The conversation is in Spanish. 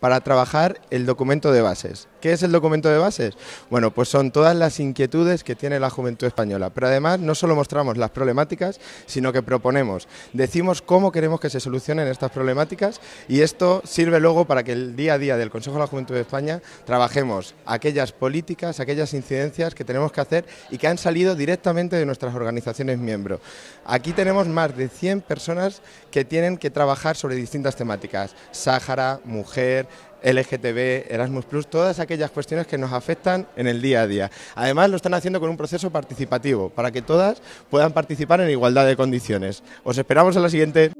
para trabajar el documento de bases. ¿Qué es el documento de bases? Bueno, pues son todas las inquietudes que tiene la juventud española, pero además no solo mostramos las problemáticas, sino que proponemos, decimos cómo queremos que se solucionen estas problemáticas y esto sirve luego para que el día a día del Consejo de la Juventud de España trabajemos aquellas políticas, aquellas incidencias que tenemos que hacer y que han salido directamente de nuestras organizaciones miembros. Aquí tenemos más de 100 personas que tienen que trabajar sobre distintas temáticas, Sáhara, mujer, LGTB, Erasmus Plus, todas aquellas cuestiones que nos afectan en el día a día. Además, lo están haciendo con un proceso participativo para que todas puedan participar en igualdad de condiciones. Os esperamos a la siguiente.